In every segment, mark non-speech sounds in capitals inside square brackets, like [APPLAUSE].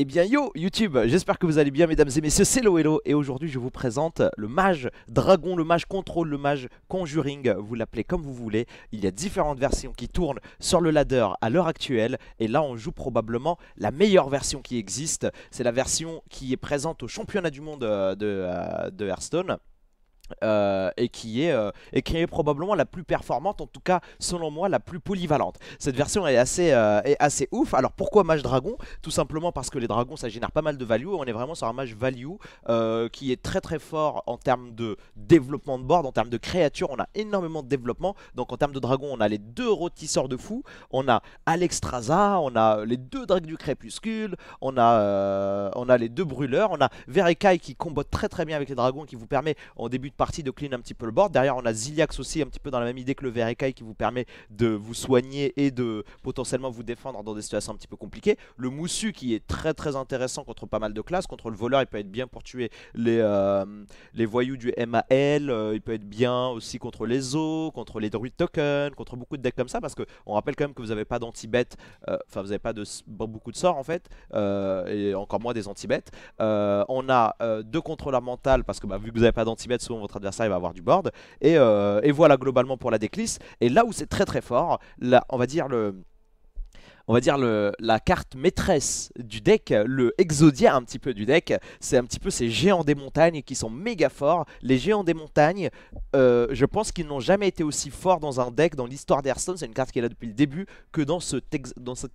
Eh bien yo YouTube, j'espère que vous allez bien mesdames et messieurs, c'est Loelo et aujourd'hui je vous présente le mage dragon, le mage contrôle, le mage conjuring, vous l'appelez comme vous voulez. Il y a différentes versions qui tournent sur le ladder à l'heure actuelle et là on joue probablement la meilleure version qui existe. C'est la version qui est présente au championnat du monde euh, euh, de Hearthstone. Euh, euh, et, qui est, probablement la plus performante, en tout cas selon moi la plus polyvalente. Cette version est assez, euh, assez ouf. Alors pourquoi mage dragon Tout simplement parce que les dragons ça génère pas mal de value. On est vraiment sur un mage value qui est très très fort en termes de développement de board, en termes de créatures. On a énormément de développement. Donc en termes de dragons, on a les deux rôtisseurs de fou. On a Alexstrasza, on a les deux drakes du crépuscule, on a, on a les deux brûleurs, on a Verekai qui combat très très bien avec les dragons qui vous permet en début de partie de clean un petit peu le board. Derrière, on a Ziliax aussi, un petit peu dans la même idée que le Verekai qui vous permet de vous soigner et de potentiellement vous défendre dans des situations un petit peu compliquées. Le Moussu qui est très très intéressant contre pas mal de classes. Contre le voleur, il peut être bien pour tuer les, euh, les voyous du MAL. Euh, il peut être bien aussi contre les eaux, contre les druides tokens, contre beaucoup de decks comme ça. Parce que on rappelle quand même que vous n'avez pas danti euh, enfin vous n'avez pas de beaucoup de sorts en fait, et encore moins des anti-bêtes. on a deux contrôleurs mentales parce que bah, vu que vous n'avez pas danti souvent adversaire il va avoir du board. Euh, et, voilà globalement pour la déclisse. Et là où c'est très très fort, là, on va dire le on va dire, le, la carte maîtresse du deck, le exodia un petit peu du deck. C'est un petit peu ces géants des montagnes qui sont méga forts. Les géants des montagnes, euh, je pense qu'ils n'ont jamais été aussi forts dans un deck dans l'histoire d'Hearthstone. C'est une carte qui est là depuis le début que dans, cet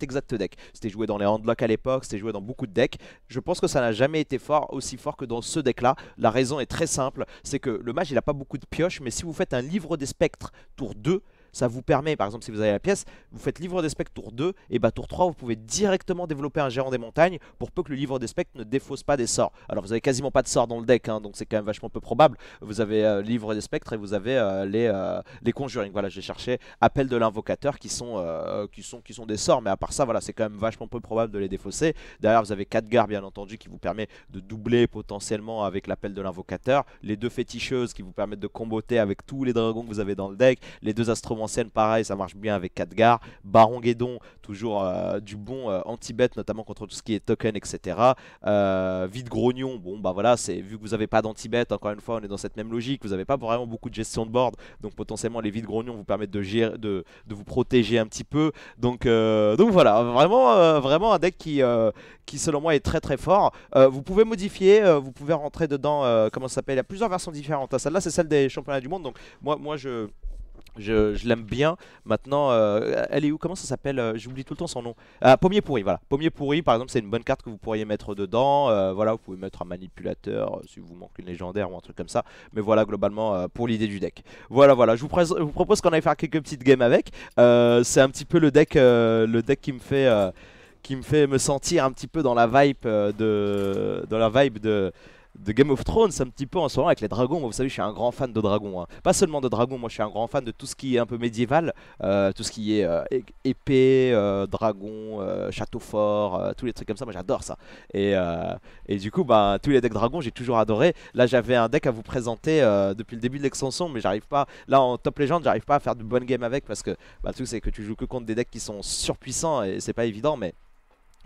exact deck. C'était joué dans les handlocks à l'époque, c'était joué dans beaucoup de decks. Je pense que ça n'a jamais été fort aussi fort que dans ce deck-là. La raison est très simple, c'est que le mage, il n'a pas beaucoup de pioches, mais si vous faites un livre des spectres tour 2, ça vous permet, par exemple si vous avez la pièce, vous faites livre des spectres tour 2, et bah tour 3 vous pouvez directement développer un gérant des montagnes pour peu que le livre des spectres ne défausse pas des sorts. Alors vous avez quasiment pas de sorts dans le deck, hein, donc c'est quand même vachement peu probable. Vous avez euh, livre des spectres et vous avez euh, les, euh, les conjuring, voilà j'ai cherché appel de l'invocateur qui, sont qui, sont, qui sont des sorts, mais à part ça voilà c'est quand même vachement peu probable de les défausser. Derrière vous avez 4 gars bien entendu qui vous permet de doubler potentiellement avec l'appel de l'invocateur, les deux féticheuses qui vous permettent de comboter avec tous les dragons que vous avez dans le deck, les deux instruments scène, pareil, ça marche bien avec Khadgar. Baron Guédon, toujours euh, du bon euh, anti bet notamment contre tout ce qui est token, etc. Euh, vide Grognon, bon, bah voilà, c'est vu que vous n'avez pas danti bet encore une fois, on est dans cette même logique, vous n'avez pas vraiment beaucoup de gestion de board, donc potentiellement les vides Grognon vous permettent de, gérer, de, vous protéger un petit peu. Donc, euh, donc voilà, vraiment, vraiment un deck qui, qui, selon moi, est très très fort. vous pouvez modifier, vous pouvez rentrer dedans, comment ça s'appelle, il y a plusieurs versions différentes. Ah, celle-là, c'est celle des championnats du monde, donc moi, moi je. Je, l'aime bien. Maintenant, euh, elle est où Comment ça s'appelle euh, J'oublie tout le temps son nom. Ah, Pommier pourri, voilà. Pommier pourri, par exemple, c'est une bonne carte que vous pourriez mettre dedans. Euh, voilà, vous pouvez mettre un manipulateur si vous manquez une légendaire ou un truc comme ça. Mais voilà, globalement, pour l'idée du deck. Voilà, voilà. Je vous, propose qu'on aille faire quelques petites games avec. c'est un petit peu le deck, le deck qui me fait, qui me fait me sentir un petit peu dans la vibe de, dans la vibe de de Game of Thrones un petit peu en ce moment avec les dragons. vous savez, je suis un grand fan de dragons. Hein. Pas seulement de dragons, moi je suis un grand fan de tout ce qui est un peu médiéval, euh, tout ce qui est euh, épée, euh, dragon, château fort, tous les trucs comme ça. Moi j'adore ça. Et, et, du coup, bah, tous les decks dragons, j'ai toujours adoré. Là, j'avais un deck à vous présenter depuis le début de l'extension, mais j'arrive pas. Là, en top légende, j'arrive pas à faire de bonnes games avec parce que bah, le truc, c'est que tu joues que contre des decks qui sont surpuissants et c'est pas évident, mais.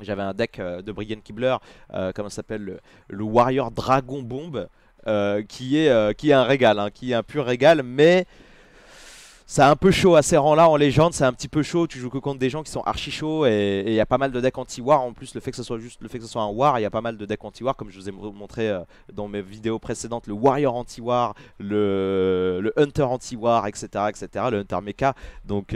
J'avais un deck euh, de Brian Kibler, euh, comment ça s'appelle le, Warrior Dragon Bomb, euh, qui, est, qui est un régal, hein, qui est un pur régal, mais c'est un peu chaud à ces rangs-là en légende, c'est un petit peu chaud. Tu joues que contre des gens qui sont archi chauds et il y a pas mal de decks anti-war. En plus, le fait que ce soit juste le fait que ce soit un war, il y a pas mal de decks anti-war, comme je vous ai montré dans mes vidéos précédentes, le warrior anti-war, le... hunter anti-war, etc., etc., le hunter mecha. Donc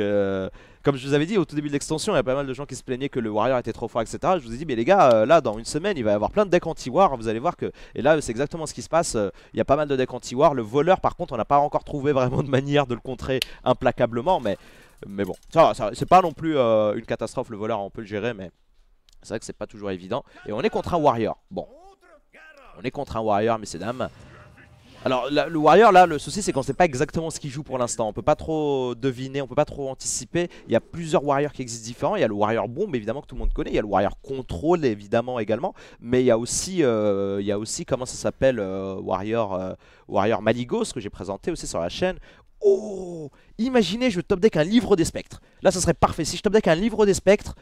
comme je vous avais dit au tout début de l'extension, il y a pas mal de gens qui se plaignaient que le warrior était trop fort, etc. Je vous ai dit, mais les gars, euh, là dans une semaine, il va y avoir plein de decks anti-war. Vous allez voir que. Et là, c'est exactement ce qui se passe. Euh, il y a pas mal de decks anti-war. Le voleur, par contre, on n'a pas encore trouvé [LAUGHS] vraiment de manière de le contrer implacablement. Mais, mais bon, ça, c'est pas non plus euh, une catastrophe. Le voleur, on peut le gérer, mais c'est vrai que c'est pas toujours évident. Et on est contre un warrior. Bon, on est contre un warrior, messieurs dames. Alors le Warrior là le souci c'est qu'on sait pas exactement ce qu'il joue pour l'instant On peut pas trop deviner, on peut pas trop anticiper Il y a plusieurs Warriors qui existent différents Il y a le Warrior Bomb évidemment que tout le monde connaît Il y a le Warrior Control évidemment également Mais il y a aussi, euh, il y a aussi comment ça s'appelle euh, Warrior, euh, Warrior Maligos que j'ai présenté aussi sur la chaîne Oh Imaginez je top deck un livre des spectres Là ça serait parfait si je top deck un livre des spectres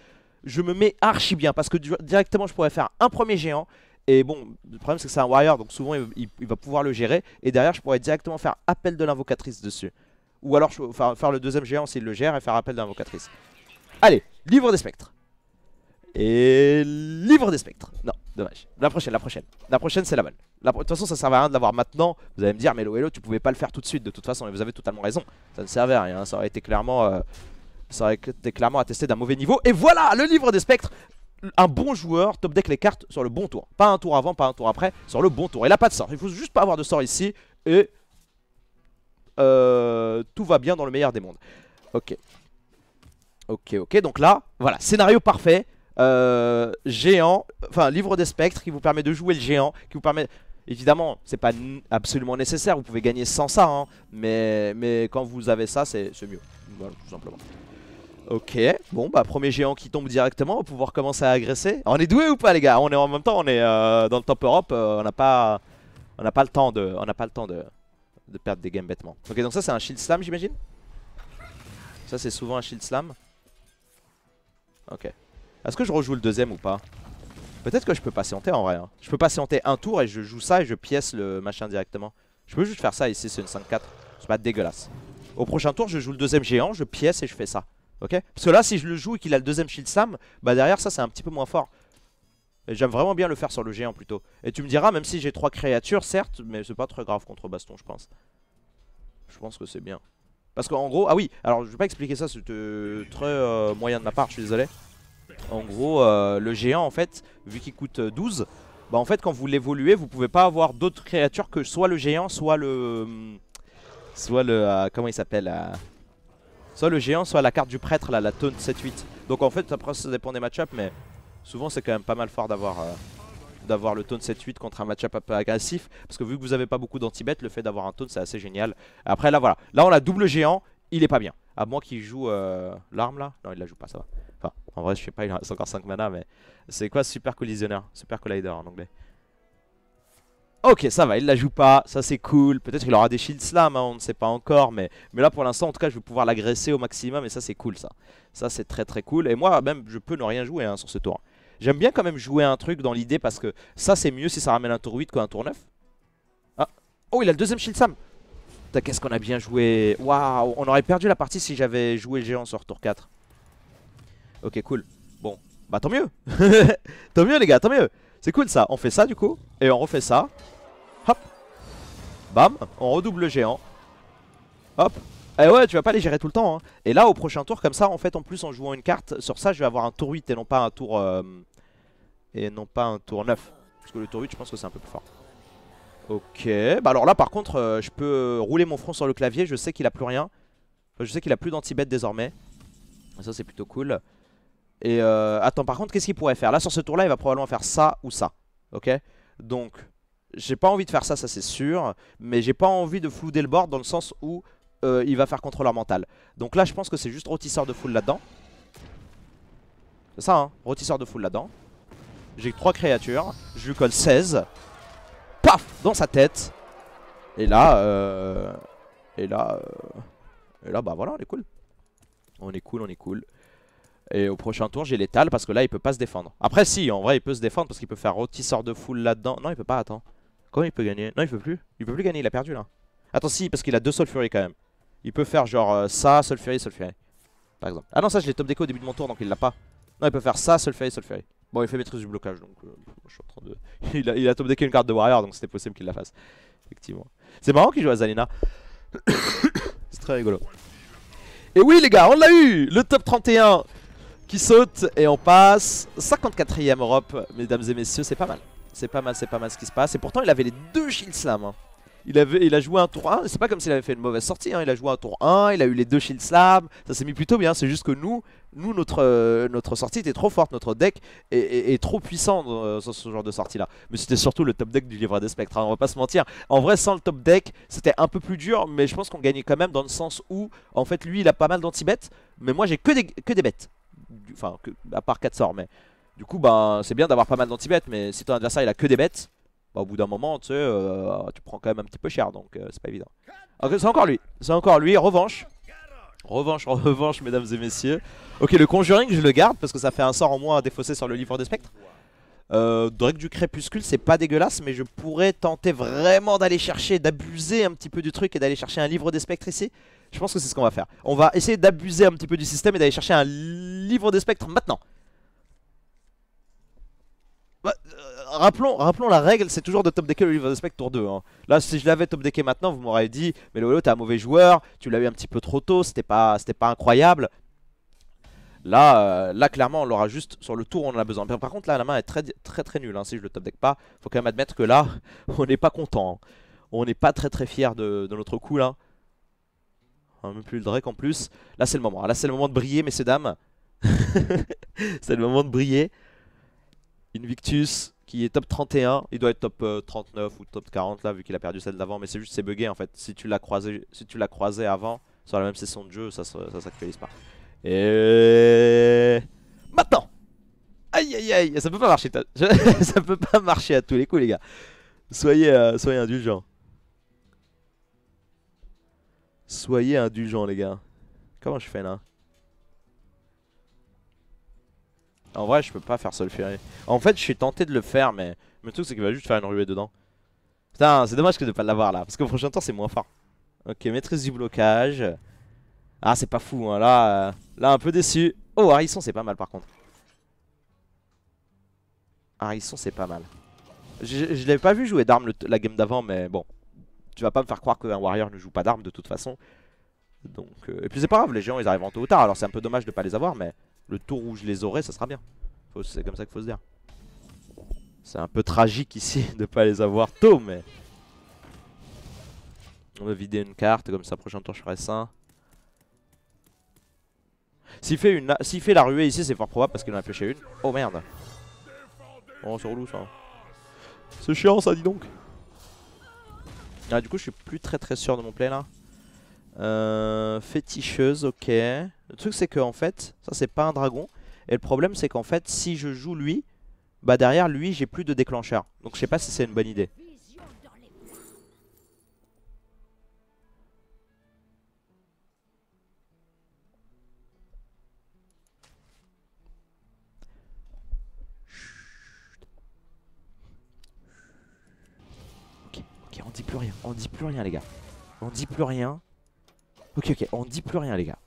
je me mets archi bien parce que directement je pourrais faire un premier géant et bon, le problème c'est que c'est un warrior, donc souvent il, va pouvoir le gérer. Et derrière, je pourrais directement faire appel de l'invocatrice dessus. Ou alors faire le deuxième géant s'il le gère et faire appel de l'invocatrice. Allez, livre des spectres. Et livre des spectres. Non, dommage. La prochaine, la prochaine. La prochaine, c'est la bonne. De toute façon, ça servait à rien de l'avoir maintenant. Vous allez me dire, mais hello, hello, tu pouvais pas le faire tout de suite de toute façon. Et vous avez totalement raison. Ça ne servait à rien. Ça aurait été clairement, euh, ça aurait été clairement attesté d'un mauvais niveau. Et voilà, le livre des spectres un bon joueur top deck les cartes sur le bon tour. Pas un tour avant, pas un tour après, sur le bon tour. Il n'a pas de sort. Il faut juste pas avoir de sort ici. Et euh, tout va bien dans le meilleur des mondes. Ok. Ok, ok. Donc là, voilà, scénario parfait. Euh, géant, enfin, livre des spectres qui vous permet de jouer le géant, qui vous permet... Évidemment, c'est pas absolument nécessaire, vous pouvez gagner sans ça, hein. mais, mais quand vous avez ça, c'est mieux. Voilà, tout simplement. Ok, bon bah premier géant qui tombe directement, on va pouvoir commencer à agresser. On est doué ou pas les gars On est en même temps, on est euh, dans le top Europe, euh, on n'a pas, on n'a pas le temps de, on n'a pas le temps de, perdre des games bêtement. Ok donc ça c'est un shield slam j'imagine. Ça c'est souvent un shield slam. Ok. Est-ce que je rejoue le deuxième ou pas Peut-être que je peux patienter en vrai. Hein. Je peux patienter un tour et je joue ça et je pièce le machin directement. Je peux juste faire ça ici, c'est une 5-4. C'est pas dégueulasse. Au prochain tour, je joue le deuxième géant, je pièce et je fais ça. Ok Parce que là, si je le joue et qu'il a le deuxième shield Sam, bah derrière ça, c'est un petit peu moins fort. J'aime vraiment bien le faire sur le géant plutôt. Et tu me diras, même si j'ai trois créatures, certes, mais c'est pas très grave contre baston, je pense. Je pense que c'est bien. Parce qu'en gros, ah oui, alors je vais pas expliquer ça, c'est euh, très euh, moyen de ma part, je suis désolé. En gros, euh, le géant, en fait, vu qu'il coûte 12, bah en fait, quand vous l'évoluez, vous pouvez pas avoir d'autres créatures que soit le géant, soit le... Hum, soit le... comment il s'appelle Soit le géant, soit la carte du prêtre, là, la taunt 7-8. Donc en fait, après, ça dépend des match-ups, mais souvent, c'est quand même pas mal fort d'avoir... Euh, d'avoir le taunt 7-8 contre un match-up un peu agressif parce que vu que vous avez pas beaucoup danti le fait d'avoir un taunt c'est assez génial après là voilà là on a double géant il est pas bien à moins qu'il joue euh, l'arme là non il la joue pas ça va enfin en vrai je sais pas il reste encore 5 mana mais c'est quoi super collisionneur super collider en anglais Ok, ça va, il la joue pas, ça c'est cool. Peut-être qu'il aura des shield slam, hein, on ne sait pas encore. Mais, là pour l'instant, en tout cas, je vais pouvoir l'agresser au maximum et ça c'est cool ça. Ça c'est très très cool. Et moi même, je peux ne rien jouer hein, sur ce tour. J'aime bien quand même jouer un truc dans l'idée parce que ça c'est mieux si ça ramène un tour 8 qu'un tour 9. Ah. Oh, il a le deuxième shield slam. Qu'est-ce qu'on a bien joué. Waouh, on aurait perdu la partie si j'avais joué géant sur tour 4. Ok, cool. Bon, bah tant mieux. [LAUGHS] tant mieux les gars, tant mieux. C'est cool ça, on fait ça du coup, et on refait ça. Hop. Bam, on redouble le géant. Hop. Et eh ouais, tu vas pas les gérer tout le temps. Hein. Et là, au prochain tour, comme ça, en fait, en plus, en jouant une carte, sur ça, je vais avoir un tour 8 et non pas un tour... Euh, et non pas un tour 9. Parce que le tour 8, je pense que c'est un peu plus fort. Ok, bah alors là par contre euh, je peux rouler mon front sur le clavier, je sais qu'il a plus rien. je sais qu'il a plus danti désormais. ça c'est plutôt cool. Et euh, attends, par contre, qu'est-ce qu'il pourrait faire Là, sur ce tour-là, il va probablement faire ça ou ça. Ok Donc, j'ai pas envie de faire ça, ça c'est sûr. Mais j'ai pas envie de flouder le board dans le sens où euh, il va faire contrôleur mental. Donc là, je pense que c'est juste rôtisseur de foule là-dedans. C'est ça, hein Rôtisseur de foule là-dedans. J'ai 3 créatures. Je lui colle 16. Paf Dans sa tête. Et là, euh... Et là, euh... Et là, bah voilà, on est cool. On est cool, on est cool. Et au prochain tour, j'ai l'étale parce que là, il peut pas se défendre. Après, si, en vrai, il peut se défendre parce qu'il peut faire rôtisseur de foule là-dedans. Non, il peut pas, attends. Comment il peut gagner Non, il peut plus. Il peut plus gagner, il a perdu là. Attends, si, parce qu'il a deux Sulfury quand même. Il peut faire genre euh, ça, Sulfury, Sulfury. Par exemple. Ah non, ça, je l'ai top déco au début de mon tour, donc il l'a pas. Non, il peut faire ça, Sulfury, Sulfury. Bon, il fait maîtrise du blocage, donc euh, je suis en train de. [LAUGHS] il, a, il a, top une carte de Warrior, donc c'était possible qu'il la fasse. Effectivement. C'est marrant qu'il joue à Zalina. [COUGHS] C'est très rigolo. Et oui, les gars, on l'a eu Le top 31 qui saute et on passe 54ème Europe, mesdames et messieurs, c'est pas mal. C'est pas mal, c'est pas mal ce qui se passe. Et pourtant, il avait les deux shield slam. Hein. Il, avait, il a joué un tour 1, c'est pas comme s'il avait fait une mauvaise sortie, hein. il a joué un tour 1, il a eu les deux shield slam, ça s'est mis plutôt bien, c'est juste que nous, nous notre, euh, notre sortie était trop forte, notre deck est, trop puissant dans euh, ce genre de sortie là. Mais c'était surtout le top deck du livre des spectres, hein, on va pas se mentir. En vrai sans le top deck c'était un peu plus dur, mais je pense qu'on gagnait quand même dans le sens où en fait lui il a pas mal d'anti-bêtes, mais moi j'ai que des, que des bêtes. Enfin, que, à part 4 sorts, mais. Du coup, ben, c'est bien d'avoir pas mal d'anti-bêtes, mais si ton adversaire il a que des bêtes, ben, au bout d'un moment, tu sais, euh, tu prends quand même un petit peu cher, donc euh, c'est pas évident. Ok, c'est encore lui, c'est encore lui, revanche. Revanche, revanche, mesdames et messieurs. Ok, le Conjuring, je le garde parce que ça fait un sort en moins à défausser sur le livre des spectres. Euh, Drake du crépuscule, c'est pas dégueulasse, mais je pourrais tenter vraiment d'aller chercher, d'abuser un petit peu du truc et d'aller chercher un livre des spectres ici. Je pense que c'est ce qu'on va faire. On va essayer d'abuser un petit peu du système et d'aller chercher un livre des spectres maintenant. Bah, euh, rappelons, rappelons la règle, c'est toujours de top decker le livre des spectres tour 2. Hein. Là, si je l'avais top decké maintenant, vous m'auriez dit, mais Lolo, t'es un mauvais joueur, tu l'as eu un petit peu trop tôt, c'était pas, pas incroyable. Là, euh, là clairement, on l'aura juste sur le tour, on en a besoin. Par contre, là, la main est très très très nulle. Hein, si je le top deck pas, faut quand même admettre que là, [LAUGHS] on n'est pas content. Hein. On n'est pas très très fier de, notre coup là. On a même plus le Drake en plus. Là, c'est le moment. Là, c'est le moment de briller, messieurs dames. [LAUGHS] c'est le moment de briller. Invictus qui est top 31, il doit être top 39 euh, ou top 40 là vu qu'il a perdu celle d'avant mais c'est juste c'est bugué en fait. Si tu l'as croisé si tu croisé avant sur la même session de jeu, ça, ça s'actualise pas. Et maintenant Aïe aïe aïe, ça peut pas marcher, [LAUGHS] ça peut pas marcher à tous les coups les gars. Soyez, euh, soyez indulgents. Soyez indulgents les gars. Comment je fais là En vrai je peux pas faire solférer. En fait je suis tenté de le faire mais le truc c'est qu'il va juste faire une ruée dedans. Putain c'est dommage que de pas l'avoir là parce qu'au prochain temps c'est moins fort. Ok maîtrise du blocage. Ah, c'est pas fou, hein. là, euh, là, un peu déçu. Oh, Harrison, c'est pas mal par contre. Harrison, c'est pas mal. Je, l'avais pas vu jouer d'armes la game d'avant, mais bon. Tu vas pas me faire croire qu'un warrior ne joue pas d'armes de toute façon. Donc, euh, Et puis c'est pas grave, les gens ils arrivent en tôt ou tard, alors c'est un peu dommage de pas les avoir, mais le tour où je les aurai, ça sera bien. C'est comme ça qu'il faut se dire. C'est un peu tragique ici [LAUGHS] de pas les avoir tôt, mais... On va vider une carte, comme ça, prochain tour je ferai ça. S'il fait, une, fait la ruée ici, c'est fort probable parce qu'il en a pêché une. Oh merde. Oh, c'est relou ça. C'est chiant ça, dis donc. Ah, du coup, je suis plus très très sûr de mon play là. Euh, féticheuse, ok. Le truc, c'est qu'en en fait, ça c'est pas un dragon. Et le problème, c'est qu'en fait, si je joue lui, bah derrière lui, j'ai plus de déclencheur. Donc je sais pas si c'est une bonne idée. on dit plus rien, on dit plus rien les gars. On dit plus rien. Ok, ok, on dit plus rien les gars.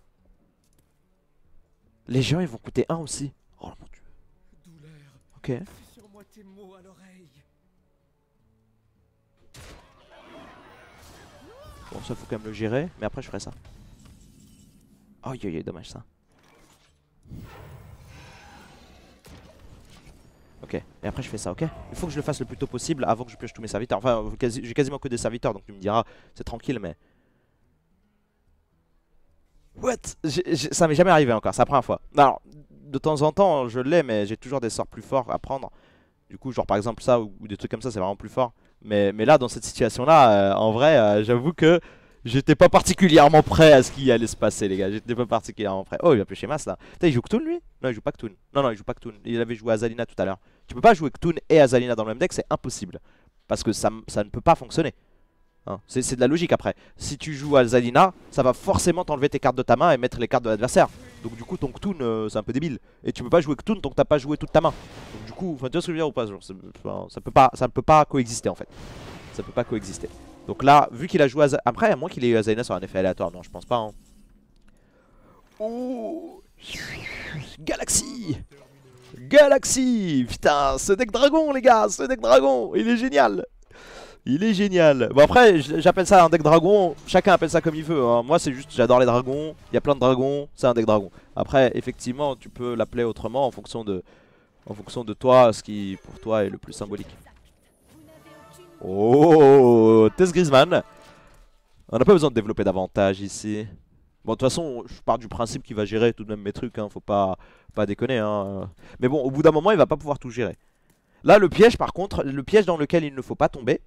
Les gens ils vont coûter un aussi. Oh mon dieu. Ok. Bon ça faut quand même le gérer, mais après je ferai ça. Oh aïe dommage ça. Ok, et après je fais ça, ok Il faut que je le fasse le plus tôt possible avant que je pioche tous mes serviteurs. Enfin, euh, j'ai quasiment que des serviteurs, donc tu me diras, c'est tranquille, mais... What Ça m'est jamais arrivé encore, c'est la première fois. Alors, de temps en temps, je l'ai, mais j'ai toujours des sorts plus forts à prendre. Du coup, genre par exemple ça, ou, des trucs comme ça, c'est vraiment plus fort. Mais, là, dans cette situation-là, euh, en vrai, euh, j'avoue que j'étais pas particulièrement prêt à ce qui allait se passer, les gars. J'étais pas particulièrement prêt. Oh, il a piocher Mas, là. Putain, il joue Ktoon, lui Non, il joue pas Ktoon. Non, non, il joue pas Ktoon. Il avait joué Azalina tout à l'heure. Tu peux pas jouer Ktoon et Azalina dans le même deck, c'est impossible. Parce que ça, ça, ne peut pas fonctionner. Hein, c'est de la logique après. Si tu joues Azalina, ça va forcément t'enlever tes cartes de ta main et mettre les cartes de l'adversaire. Donc du coup, ton Ktoon, euh, c'est un peu débile. Et tu peux pas jouer Ktoon tant que t'as pas joué toute ta main. Donc du coup, tu vois ce que je veux dire ou pas ça, peut pas ça ne peut pas coexister en fait. Ça peut pas coexister. Donc là, vu qu'il a joué Azalina... Après, à moins qu'il ait eu Azalina sur un effet aléatoire, non, je pense pas. Hein. Oh Galaxy Galaxy Putain, ce deck dragon, les gars Ce deck dragon, il est génial Il est génial Bon, après, j'appelle ça un deck dragon. Chacun appelle ça comme il veut. Hein. Moi, c'est juste, j'adore les dragons. Il y a plein de dragons. C'est un deck dragon. Après, effectivement, tu peux l'appeler autrement en fonction de... En fonction de toi, ce qui, pour toi, est le plus symbolique. Oh, oh, oh, oh Tess Griezmann On n'a pas besoin de développer davantage ici. Bon, de toute façon, je pars du principe qu'il va gérer tout de même mes trucs, hein, faut pas, pas déconner. Hein. Mais bon, au bout d'un moment, il va pas pouvoir tout gérer. Là, le piège, par contre, le piège dans lequel il ne faut pas tomber,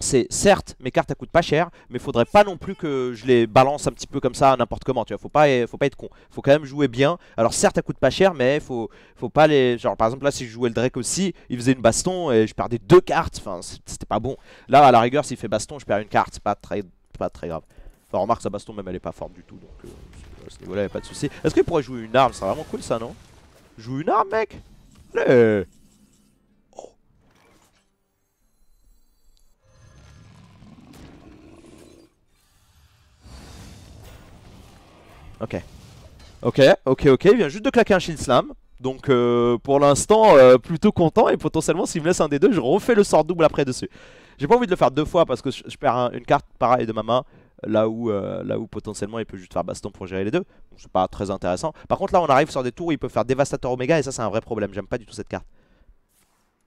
c'est certes, mes cartes, elles coûtent pas cher, mais faudrait pas non plus que je les balance un petit peu comme ça, n'importe comment, tu vois, faut pas, faut pas être con. Faut quand même jouer bien. Alors certes, elles coûtent pas cher, mais faut, faut pas les... Genre, par exemple, là, si je jouais le Drake aussi, il faisait une baston et je perdais deux cartes, enfin, c'était pas bon. Là, à la rigueur, s'il fait baston, je perds une carte, c'est pas très, pas très grave. Enfin, remarque, sa baston, même, elle est pas forte du tout. Donc, euh, à ce niveau-là, il a pas de souci. Est-ce qu'il pourrait jouer une arme C'est vraiment cool, ça, non Joue une arme, mec Ok. Ok, ok, ok. Il vient juste de claquer un Shin Slam. Donc euh, pour l'instant euh, plutôt content et potentiellement s'il me laisse un des deux je refais le sort double après dessus J'ai pas envie de le faire deux fois parce que je, perds une carte pareil de ma main là où, euh, là où potentiellement il peut juste faire baston pour gérer les deux. c'est pas très intéressant. Par contre là on arrive sur des tours où il peut faire dévastateur omega et ça c'est un vrai problème, j'aime pas du tout cette carte.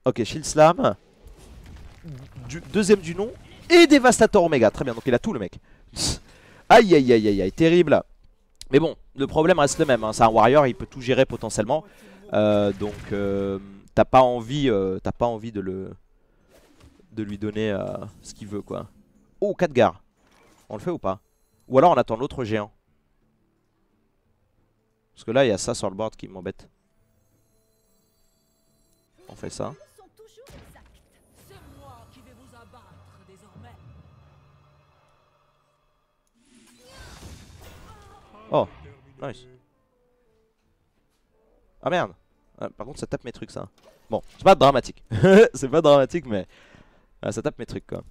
Ok, shield slam, deuxième du nom et dévastateur omega très bien, donc il a tout le mec. aïe aïe aïe aïe aïe, terrible. Mais bon, le problème reste le même, hein. c'est un warrior, il peut tout gérer potentiellement. Euh, donc euh, t'as pas envie, t'as pas envie de le de lui donner ce qu'il veut quoi. Oh, 4 gars on le fait ou pas Ou alors on attend l'autre géant. Parce que là, il y a ça sur le board qui m'embête. On fait ça. Oh, nice. Ah merde. Ah, par contre, ça tape mes trucs, ça. Bon, c'est pas dramatique. [LAUGHS] c'est pas dramatique, mais euh, ça tape mes trucs, quoi.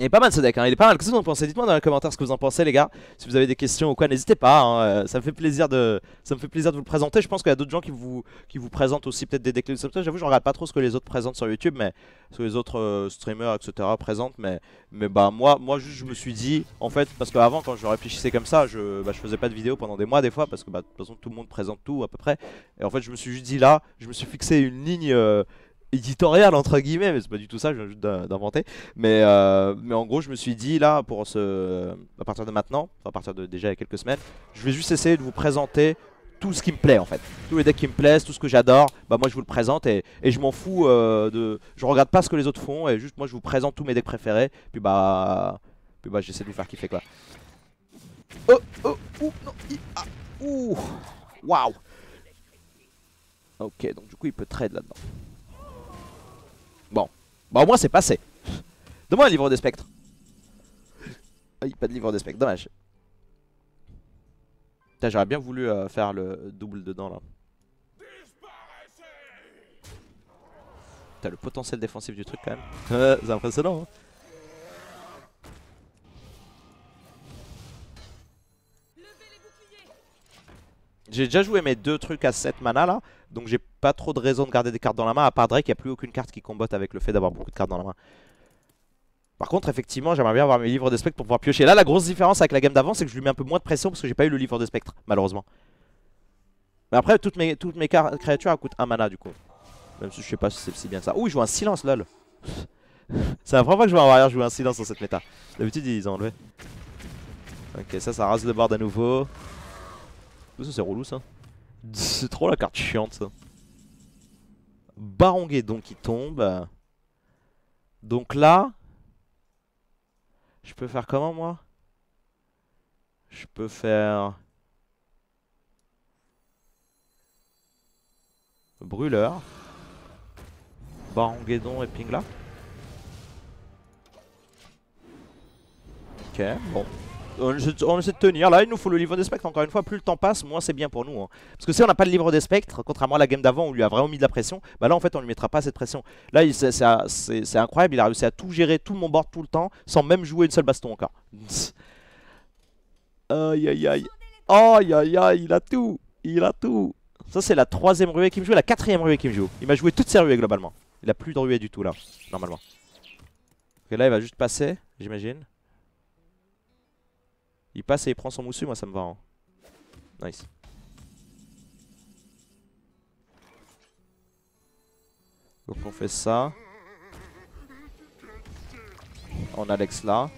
Il est pas mal ce deck, hein. il est pas mal. Qu'est-ce que vous en pensez Dites-moi dans les commentaires ce que vous en pensez, les gars. Si vous avez des questions ou quoi, n'hésitez pas. Hein. Euh, ça me fait plaisir de, ça me fait plaisir de vous le présenter. Je pense qu'il y a d'autres gens qui vous, qui vous présentent aussi peut-être des decks comme ça. J'avoue, je regarde pas trop ce que les autres présentent sur YouTube, mais ce que les autres euh, streamers, etc. présentent. Mais, mais bah moi, moi juste, je me suis dit, en fait, parce qu'avant, quand je réfléchissais comme ça, je, bah, je faisais pas de vidéos pendant des mois des fois, parce que bah, de toute façon, tout le monde présente tout à peu près. Et en fait, je me suis juste dit là, je me suis fixé une ligne. Euh, éditorial entre guillemets, mais c'est pas du tout ça, je viens juste d'inventer. Mais, euh, mais en gros, je me suis dit là, pour ce, à partir de maintenant, à partir de déjà il y a quelques semaines, je vais juste essayer de vous présenter tout ce qui me plaît en fait. Tous les decks qui me plaisent, tout ce que j'adore, bah moi je vous le présente et, je m'en fous euh, de. Je regarde pas ce que les autres font et juste moi je vous présente tous mes decks préférés, puis bah. Puis bah j'essaie de vous faire kiffer quoi. Oh oh non ah, Waouh Ok donc du coup il peut trade là-dedans. Bon. Bon bah, au moins c'est passé. Donne-moi un livre des spectres. Ah pas de livre des spectres, dommage. Putain, j'aurais bien voulu euh, faire le double dedans là. T'as le potentiel défensif du truc quand même. [LAUGHS] C'est impressionnant. Hein. J'ai déjà joué mes deux trucs à 7 mana là, donc j'ai pas trop de raison de garder des cartes dans la main, à part Drake, il n'y a plus aucune carte qui combote avec le fait d'avoir beaucoup de cartes dans la main. Par contre, effectivement, j'aimerais bien avoir mes livres de spectre pour pouvoir piocher. Là, la grosse différence avec la game d'avant, c'est que je lui mets un peu moins de pression parce que j'ai pas eu le livre de spectre, malheureusement. Mais après, toutes mes, toutes mes créatures coûtent 1 mana du coup. Même si je sais pas si c'est si bien ça. Ouh, il joue un silence lol. [LAUGHS] c'est la première fois que je vois un warrior jouer un silence dans cette méta. D'habitude, ils ont enlevé. Ok, ça, ça rase le board à nouveau c'est relou ça. C'est trop la carte chiante ça. Baron qui tombe. Donc là... Je peux faire comment moi Je peux faire... Brûleur. Baron et Pingla. Ok, bon. On essaie, de tenir. Là, il nous faut le livre des spectres. Encore une fois, plus le temps passe, moins c'est bien pour nous. Hein. Parce que si on n'a pas le livre des spectres, contrairement à la game d'avant où on lui a vraiment mis de la pression, bah là, en fait, on lui mettra pas cette pression. Là, c'est incroyable. Il a réussi à tout gérer, tout mon board tout le temps, sans même jouer une seule baston encore. [LAUGHS] aïe, aïe, aïe. Aïe, aïe, aïe, il a tout. Il a tout. Ça, c'est la troisième ruée qui me joue, la quatrième ruée qui me joue. Il m'a joué toutes ses ruées globalement. Il a plus de ruée du tout là, normalement. Ok, là, il va juste passer, j'imagine. Il passe et il prend son moussu, moi ça me va. Hein. Nice. Donc on fait ça. On a là.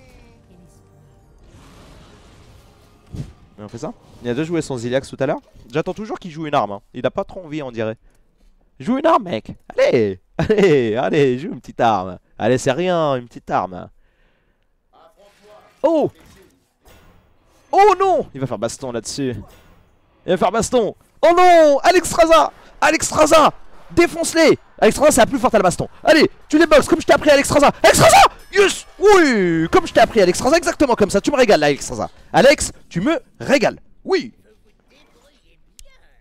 on fait ça Il a déjà joué son Ziliax tout à l'heure. J'attends toujours qu'il joue une arme. Hein. Il a pas trop envie, on dirait. Joue une arme, mec Allez [LAUGHS] Allez, allez, joue une petite arme. Allez, c'est rien, une petite arme. Oh Oh non Il va faire baston là-dessus. Il va faire baston. Oh non Alex Raza Alex Raza Défonce-les Alex Raza, c'est la plus forte à la baston. Allez, tu les boxes comme je t'ai appris Alex Raza. Alex Yes Oui Comme je t'ai appris Alex Raza, exactement comme ça. Tu me régales là, Alex Alex, tu me régales. Oui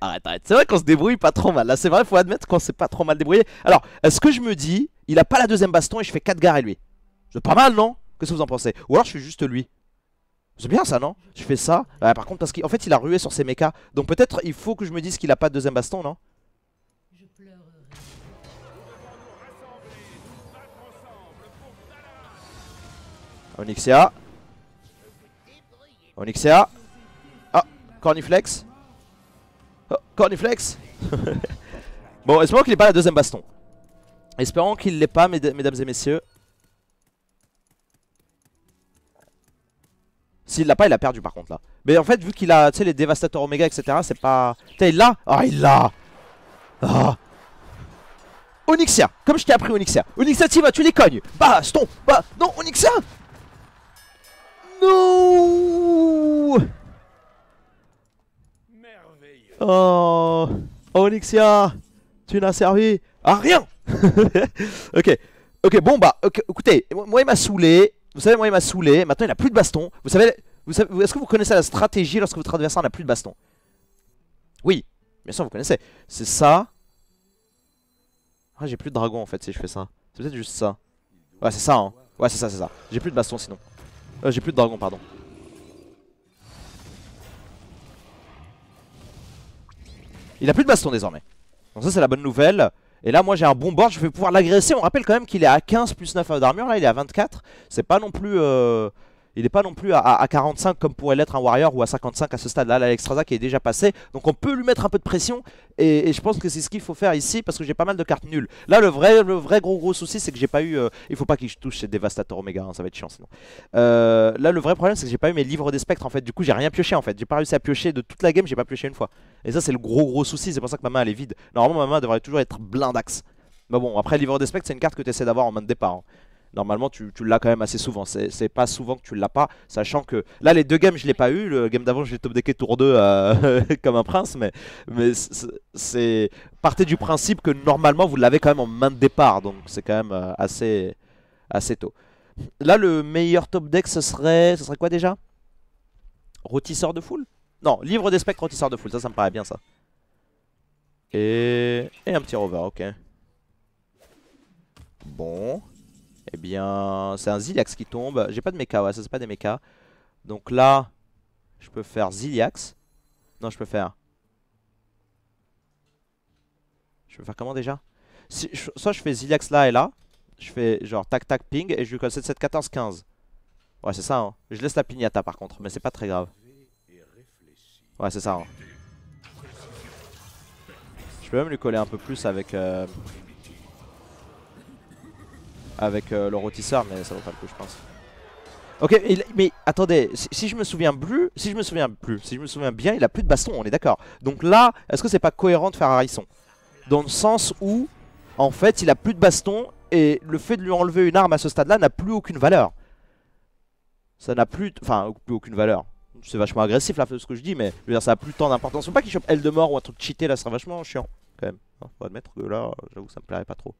Arrête, arrête. C'est vrai qu'on se débrouille pas trop mal. Là, c'est vrai, faut admettre qu'on s'est pas trop mal débrouillé. Alors, est ce que je me dis, il a pas la deuxième baston et je fais 4 gares à lui. C'est pas mal, non Qu'est-ce que vous en pensez Ou alors je suis juste lui. C'est bien ça, non Je fais ça. par contre, parce qu'en fait, il a rué sur ses mechas. Donc peut-être il faut que je me dise qu'il a pas de deuxième baston, non Onyxia. Onyxia. Ah, Corniflex. Oh, Corniflex. [LAUGHS] bon, espérons qu'il n'ait pas la deuxième baston. Espérons qu'il l'ait pas, mesdames et messieurs. S'il l'a pas, il a perdu par contre là. Mais en fait, vu qu'il a, tu sais, les dévastateurs oméga, etc., c'est pas... Putain, il l'a Ah, il l'a ah. Onyxia Comme je t'ai appris Onyxia Onyxia, tu vas, tu les cognes Bah, stomp Bah, non, Onyxia Non oh. oh Onyxia Tu n'as servi à rien [LAUGHS] Ok Ok, bon bah, Ok écoutez, moi il m'a saoulé, vous savez, moi, il m'a saoulé. Maintenant, il n'a plus de baston. Vous savez, vous savez est-ce que vous connaissez la stratégie lorsque votre adversaire n'a plus de baston Oui, bien sûr, vous connaissez. C'est ça. Ah, j'ai plus de dragon en fait si je fais ça. C'est peut-être juste ça. Ouais, c'est ça, hein. Ouais, c'est ça, c'est ça. J'ai plus de baston sinon. Euh, j'ai plus de dragon, pardon. Il a plus de baston désormais. Donc ça c'est la bonne nouvelle. Et là, moi, j'ai un bon board, je vais pouvoir l'agresser. On rappelle quand même qu'il est à 15 plus 9 d'armure, là, il est à 24. C'est pas non plus... Euh... Il n'est pas non plus à, 45 comme pourrait l'être un Warrior ou à 55 à ce stade-là. l'Alexstrasza qui est déjà passé. Donc on peut lui mettre un peu de pression. Et, je pense que c'est ce qu'il faut faire ici parce que j'ai pas mal de cartes nulles. Là, le vrai, le vrai gros gros souci, c'est que j'ai pas eu. Il euh, il faut pas qu'il touche ces Devastator Omega, hein, ça va être chiant sinon. Euh, là, le vrai problème, c'est que j'ai pas eu mes livres des spectres en fait. Du coup, j'ai rien pioché en fait. J'ai pas réussi à piocher de toute la game, j'ai pas pioché une fois. Et ça, c'est le gros gros souci. C'est pour ça que ma main elle est vide. Normalement, ma main devrait toujours être d'axe. Mais bon, après, livre des spectres, c'est une carte que tu essaies d'avoir en main de départ. Hein normalement tu, l'as quand même assez souvent. C'est pas souvent que tu l'as pas, sachant que là les deux games je l'ai pas eu. Le game d'avant j'ai top decké tour 2 euh, [LAUGHS] comme un prince, mais, mais c'est partez du principe que normalement vous l'avez quand même en main de départ, donc c'est quand même euh, assez, assez tôt. Là le meilleur top deck ce serait, ce serait quoi déjà Rôtisseur de foule Non, livre des spectres, de foule, ça ça me paraît bien ça. Et, et un petit rover, ok. Bon. Eh bien, c'est un Ziliax qui tombe. J'ai pas de mecha, ouais, ça c'est pas des mechas. Donc là, je peux faire Ziliax. Non, je peux faire... Je peux faire comment déjà si, je, Soit je fais Ziliax là et là. Je fais genre tac tac ping et je lui colle 7, 7, 14, 15. Ouais, c'est ça. Hein. Je laisse la pignata par contre, mais c'est pas très grave. Ouais, c'est ça. Hein. Je peux même lui coller un peu plus avec... Euh, avec euh, le rôtisseur, mais ça vaut pas le coup, je pense. Ok, mais attendez, si, je me souviens plus, si je me souviens plus, si je me souviens bien, il a plus de baston, on est d'accord. Donc là, est-ce que c'est pas cohérent de faire Harrison Dans le sens où, en fait, il a plus de baston et le fait de lui enlever une arme à ce stade-là n'a plus aucune valeur. Ça n'a plus, enfin, plus aucune valeur. C'est vachement agressif là ce que je dis, mais je veux ça a plus tant d'importance. Faut pas qu'il chope elle de mort ou un truc cheaté là, ça serait vachement chiant quand même. Hein, faut admettre que là, j'avoue, ça me plairait pas trop.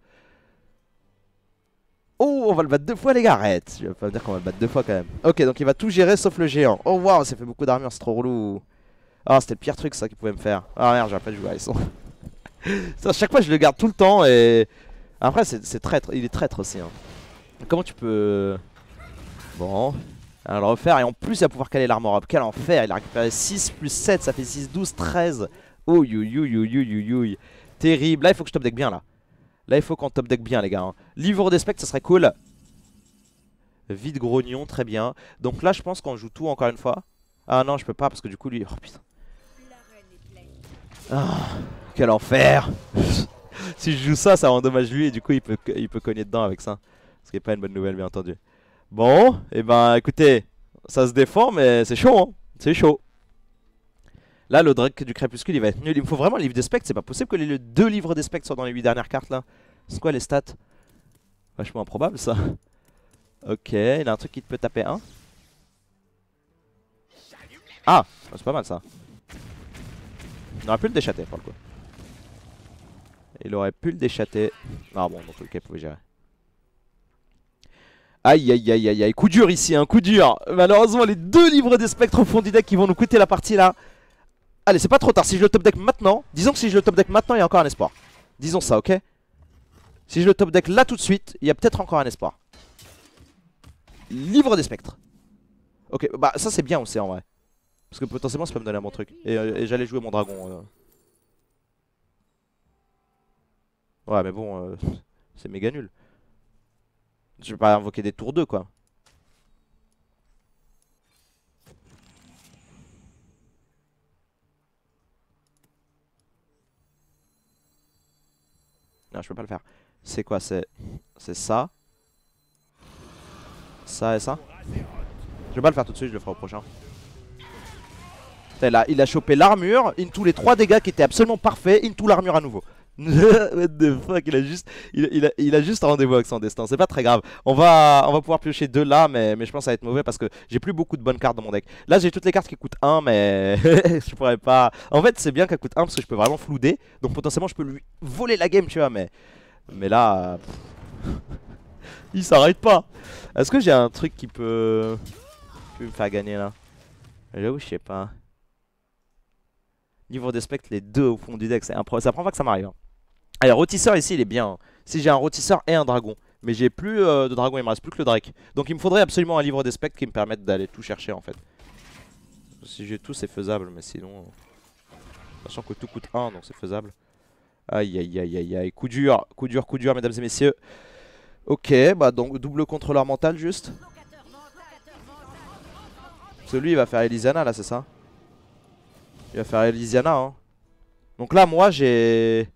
Oh, on va le battre deux fois, les gars. Arrête. Je vais pas me dire qu'on va le battre deux fois quand même. Ok, donc il va tout gérer sauf le géant. Oh, waouh, ça fait beaucoup d'armure, c'est trop relou. Ah, c'était le pire truc ça qu'il pouvait me faire. Ah merde, j'aurais pas joué à Arisson. [LAUGHS] ça, chaque fois, je le garde tout le temps et. Après, c'est traître. Il est traître aussi. Hein. Comment tu peux. Euh, bon. On hein, va le refaire et en plus, il va pouvoir caler l'armor up. Quel enfer. Il a récupéré 6 plus 7, ça fait 6, 12, 13. Oh, Terrible. Là, il faut que je top deck bien là. Là, il faut qu'on top deck bien, les gars. Hein. Livre des specs, ça serait cool. Vide grognon, très bien. Donc là, je pense qu'on joue tout encore une fois. Ah non, je peux pas parce que du coup, lui. Oh putain. Ah, quel enfer [LAUGHS] Si je joue ça, ça endommage lui et du coup, il peut, il peut cogner dedans avec ça. Ce qui est pas une bonne nouvelle, bien entendu. Bon, et eh ben écoutez, ça se défend, mais c'est chaud, hein C'est chaud. Là, le Drake du Crépuscule, il va être nul. Il me faut vraiment le livre des spectres, C'est pas possible que les deux livres des spectres soient dans les 8 dernières cartes là. C'est quoi les stats Vachement improbable ça. Ok, il a un truc qui te peut taper 1. Ah C'est pas mal ça. Il aurait pu le déchatter pour le coup. Il aurait pu le déchatter. Ah bon, donc ok, pouvait gérer. Aïe aïe aïe aïe aïe, coup dur ici, un hein, coup dur Malheureusement les deux livres des spectres au fond du deck qui vont nous coûter la partie là Allez, c'est pas trop tard. Si je le top deck maintenant, disons que si je le top deck maintenant, il y a encore un espoir. Disons ça, ok Si je le top deck là tout de suite, il y a peut-être encore un espoir. Livre des spectres. Ok, bah ça c'est bien, aussi en vrai. Parce que potentiellement, ça peut me donner un bon truc. Et, euh, j'allais jouer mon dragon. Euh. Ouais, mais bon, euh, [LAUGHS] c'est méga nul. Je vais pas invoquer des tours 2 quoi. Non, je peux pas le faire. C'est quoi C'est C'est ça. Ça et ça. Je vais pas le faire tout de suite, je le ferai au prochain. là, il a chopé l'armure, into les 3 dégâts qui étaient absolument parfaits, into l'armure à nouveau. [LAUGHS] What the fuck, il a juste, il, a, il a, rendez-vous avec son destin. C'est pas très grave. On va, on va pouvoir piocher deux là, mais, mais je pense que ça va être mauvais parce que j'ai plus beaucoup de bonnes cartes dans mon deck. Là, j'ai toutes les cartes qui coûtent 1, mais [LAUGHS] je pourrais pas. En fait, c'est bien qu'elles coûtent 1 parce que je peux vraiment flouder. Donc potentiellement, je peux lui voler la game, tu vois. Mais, mais là, [LAUGHS] il s'arrête pas. Est-ce que j'ai un truc qui peut, me faire gagner là je sais pas. Niveau des les deux au fond du deck, c'est Ça prend pas que ça m'arrive. Hein. Allez, eh, rôtisseur ici, il est bien. Hein. Si j'ai un rôtisseur et un dragon. Mais j'ai plus euh, de dragon, il me reste plus que le drake. Donc il me faudrait absolument un livre des spectres qui me permette d'aller tout chercher en fait. Si j'ai tout, c'est faisable, mais sinon. Euh, sachant que tout coûte 1, donc c'est faisable. Aïe aïe aïe aïe aïe. Coup dur, coup dur, coup dur, mesdames et messieurs. Ok, bah donc double contrôleur mental juste. Celui il va faire Elisiana là, c'est ça Il va faire Elisiana hein. Donc là, moi j'ai.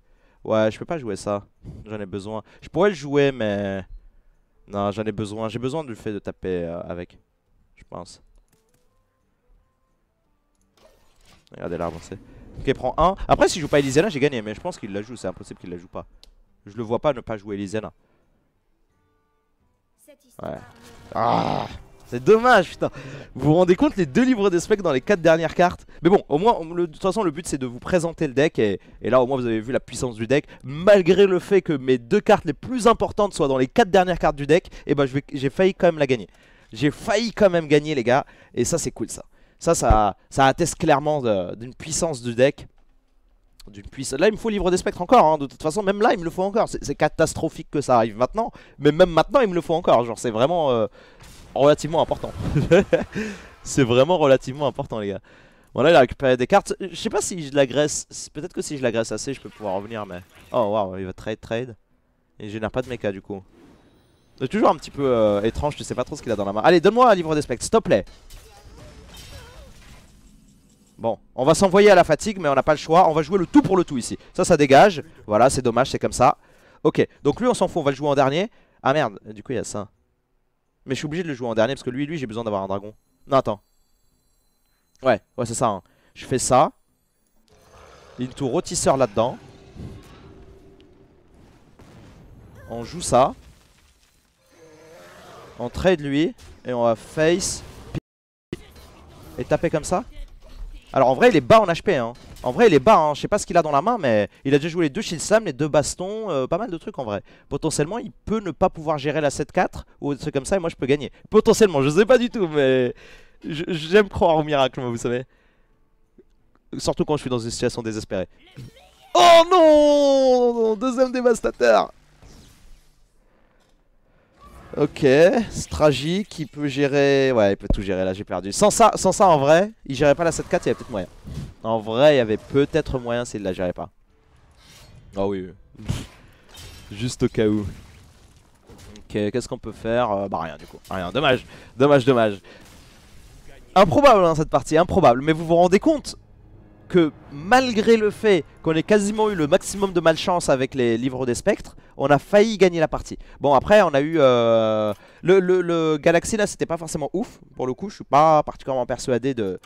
Ouais, je peux pas jouer ça. J'en ai besoin. Je pourrais le jouer, mais... Non, j'en ai besoin. J'ai besoin du fait de taper euh, avec. Je pense. Regardez l'arbre, c'est... Ok, prends 1. Après, si je joue pas Elisena, j'ai gagné. Mais je pense qu'il la joue. C'est impossible qu'il la joue pas. Je le vois pas ne pas jouer Elisena. Ouais. Ah c'est dommage, putain. Vous vous rendez compte, les deux livres de dans les quatre dernières cartes Mais bon, au moins, de toute façon, le but c'est de vous présenter le deck. Et, là, au moins, vous avez vu la puissance du deck. Malgré le fait que mes deux cartes les plus importantes soient dans les quatre dernières cartes du deck, et eh ben j'ai failli quand même la gagner. J'ai failli quand même gagner, les gars. Et ça, c'est cool, ça. Ça, ça, atteste clairement d'une puissance du deck. Là, il me faut Livre des Spectres encore, hein, de toute façon, même là, il me le faut encore. C'est catastrophique que ça arrive maintenant, mais même maintenant, il me le faut encore. Genre, c'est vraiment... Euh, relativement important. [LAUGHS] c'est vraiment relativement important, les gars. Bon, là, il a récupéré des cartes. Je sais pas si je l'agresse. Peut-être que si je l'agresse assez, je peux pouvoir revenir, mais... Oh, waouh, il va trade, trade. Et il génère pas de mecha, du coup. C'est toujours un petit peu euh, étrange, je sais pas trop ce qu'il a dans la main. Allez, donne-moi un livre des spectres, s'il te plaît. Bon, on va s'envoyer à la fatigue, mais on n'a pas le choix. On va jouer le tout pour le tout ici. Ça, ça dégage. Voilà, c'est dommage, c'est comme ça. Ok, donc lui, on s'en fout, on va le jouer en dernier. Ah merde, du coup, il y a ça. Mais je suis obligé de le jouer en dernier parce que lui, lui, j'ai besoin d'avoir un dragon. Non, attends. Ouais, ouais, c'est ça. Hein. Je fais ça. tour rôtisseur là-dedans. On joue ça. On trade lui. Et on va face. Et taper comme ça alors en vrai il est bas en HP hein. En vrai il est bas hein. je sais pas ce qu'il a dans la main mais il a déjà joué les deux shield les deux bastons, euh, pas mal de trucs en vrai. Potentiellement il peut ne pas pouvoir gérer la 7-4 ou des trucs comme ça et moi je peux gagner. Potentiellement je sais pas du tout mais j'aime croire au miracle vous savez. Surtout quand je suis dans une situation désespérée. Oh non Deuxième dévastateur Ok, Stragi qui peut gérer... Ouais, il peut tout gérer, là j'ai perdu. Sans ça, sans ça, en vrai, il gérait pas la 7-4, il y avait peut-être moyen. En vrai, il y avait peut-être moyen s'il la gérait pas. Ah oh, oui, [LAUGHS] juste au cas où. Ok, qu'est-ce qu'on peut faire euh, Bah rien du coup, rien, dommage, dommage, dommage. Improbable dans hein, cette partie, improbable, mais vous vous rendez compte que malgré le fait qu'on ait quasiment eu le maximum de malchance avec les livres des spectres, on a failli gagner la partie. Bon après on a eu... Euh, le, Galaxy là c'était pas forcément ouf, pour le coup je suis pas particulièrement persuadé euh,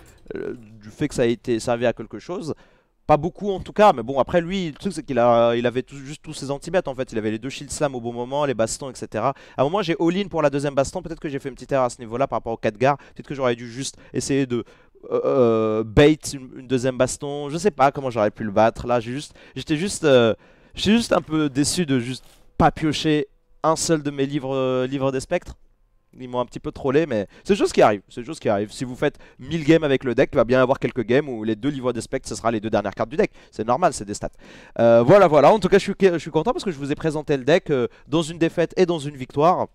du fait que ça a été servi à quelque chose. Pas beaucoup en tout cas, mais bon après lui, le truc c'est qu'il il avait juste tous ses antibêtes en fait, il avait les deux shield slam au bon moment, les bastons etc. À un moment j'ai all-in pour la deuxième baston, peut-être que j'ai fait une petite erreur à ce niveau là par rapport aux 4 gars, peut-être que j'aurais dû juste essayer de euh, euh bait une, deuxième baston. Je sais pas comment j'aurais pu le battre. Là, juste, j'étais juste, euh, juste un peu déçu de juste pas piocher un seul de mes livres, euh, livres des spectres. Ils m'ont un petit peu trollé, mais c'est chose qui arrive. C'est chose qui arrive. Si vous faites 1000 games avec le deck, il va bien y avoir quelques games où les deux livres des spectres, ce sera les deux dernières cartes du deck. C'est normal, c'est des stats. voilà, voilà. En tout cas, je suis, je suis content parce que je vous ai présenté le deck dans une défaite et dans une victoire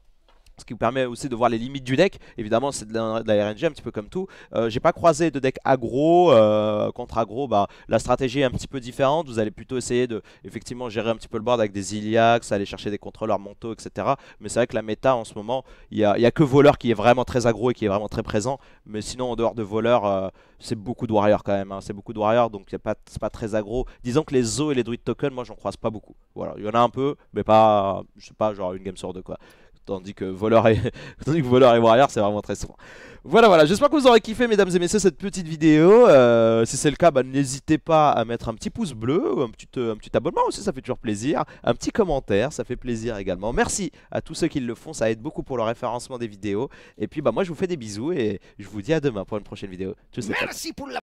ce qui vous permet aussi de voir les limites du deck. Évidemment, c'est de, la RNG un petit peu comme tout. Euh, j'ai pas croisé de deck aggro. Euh, contre aggro, bah, la stratégie est un petit peu différente. Vous allez plutôt essayer de effectivement gérer un petit peu le board avec des Iliax, aller chercher des contrôleurs montaux, etc. Mais c'est vrai que la méta en ce moment, il n'y a, a, que voleur qui est vraiment très aggro et qui est vraiment très présent. Mais sinon, en dehors de voleur, euh, c'est beaucoup de Warriors quand même. Hein. C'est beaucoup de Warriors donc c'est pas, pas très aggro. Disons que les zoos et les Druid tokens, moi, j'en croise pas beaucoup. Voilà, il y en a un peu, mais pas, je sais pas, genre une game sur de quoi. Tandis que voleur et, [LAUGHS] et warrior, c'est vraiment très souvent. Voilà, voilà, j'espère que vous aurez kiffé, mesdames et messieurs, cette petite vidéo. Euh, si c'est le cas, bah, n'hésitez pas à mettre un petit pouce bleu, un petit, euh, un petit abonnement aussi, ça fait toujours plaisir. Un petit commentaire, ça fait plaisir également. Merci à tous ceux qui le font, ça aide beaucoup pour le référencement des vidéos. Et puis, bah, moi, je vous fais des bisous et je vous dis à demain pour une prochaine vidéo. Tchuss, Merci pour la...